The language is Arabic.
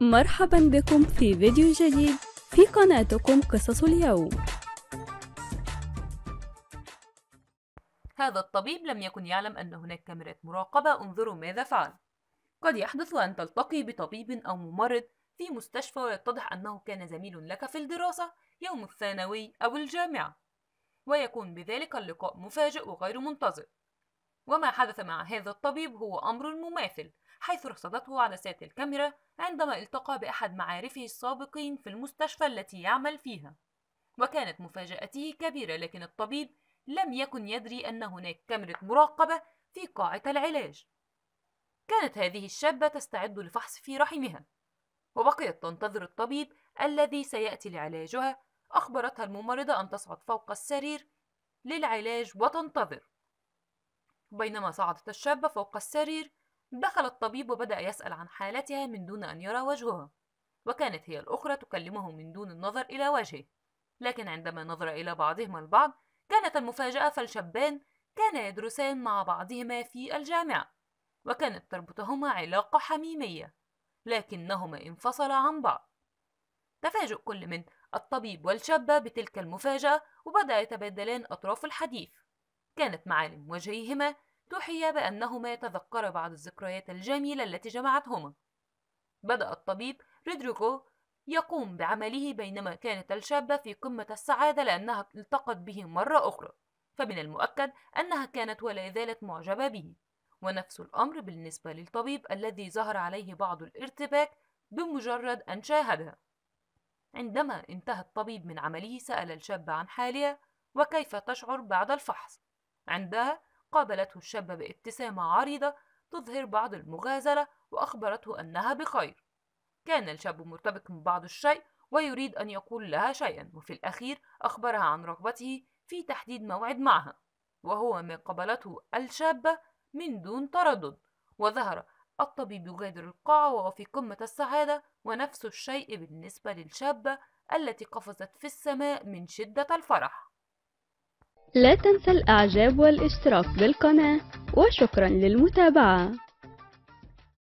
مرحبا بكم في فيديو جديد في قناتكم قصص اليوم هذا الطبيب لم يكن يعلم أن هناك كاميرات مراقبة انظروا ماذا فعل قد يحدث أن تلتقي بطبيب أو ممرض في مستشفى ويتضح أنه كان زميل لك في الدراسة يوم الثانوي أو الجامعة ويكون بذلك اللقاء مفاجئ وغير منتظر وما حدث مع هذا الطبيب هو أمر مماثل حيث رصدته عدسات الكاميرا عندما التقى بأحد معارفه السابقين في المستشفى التي يعمل فيها وكانت مفاجأته كبيرة لكن الطبيب لم يكن يدري أن هناك كاميرا مراقبة في قاعة العلاج كانت هذه الشابة تستعد لفحص في رحمها وبقيت تنتظر الطبيب الذي سيأتي لعلاجها أخبرتها الممرضة أن تصعد فوق السرير للعلاج وتنتظر بينما صعدت الشابة فوق السرير دخل الطبيب وبدأ يسأل عن حالتها من دون أن يرى وجهها وكانت هي الأخرى تكلمه من دون النظر إلى وجهه لكن عندما نظر إلى بعضهما البعض كانت المفاجأة فالشابان كان يدرسان مع بعضهما في الجامعة وكانت تربطهما علاقة حميمية لكنهما انفصلا عن بعض تفاجئ كل من الطبيب والشابة بتلك المفاجأة وبدأ يتبادلان أطراف الحديث كانت معالم وجهيهما توحيا بأنهما يتذكرا بعض الذكريات الجميلة التي جمعتهما بدأ الطبيب ريدريكو يقوم بعمله بينما كانت الشابة في قمة السعادة لأنها التقت به مرة أخرى فمن المؤكد أنها كانت ولا زالت معجبة به ونفس الأمر بالنسبة للطبيب الذي ظهر عليه بعض الارتباك بمجرد أن شاهدها عندما انتهى الطبيب من عمله سأل الشاب عن حالها وكيف تشعر بعد الفحص عندها قابلته الشابة بابتسامة عريضة تظهر بعض المغازلة وأخبرته أنها بخير كان الشاب مرتبك من بعض الشيء ويريد أن يقول لها شيئا وفي الأخير أخبرها عن رغبته في تحديد موعد معها وهو ما قبلته الشابة من دون تردد وظهر الطبيب يغادر القاعة وهو في قمة السعادة ونفس الشيء بالنسبة للشابة التي قفزت في السماء من شدة الفرح لا تنسى الإعجاب والاشتراك بالقناة وشكرا للمتابعة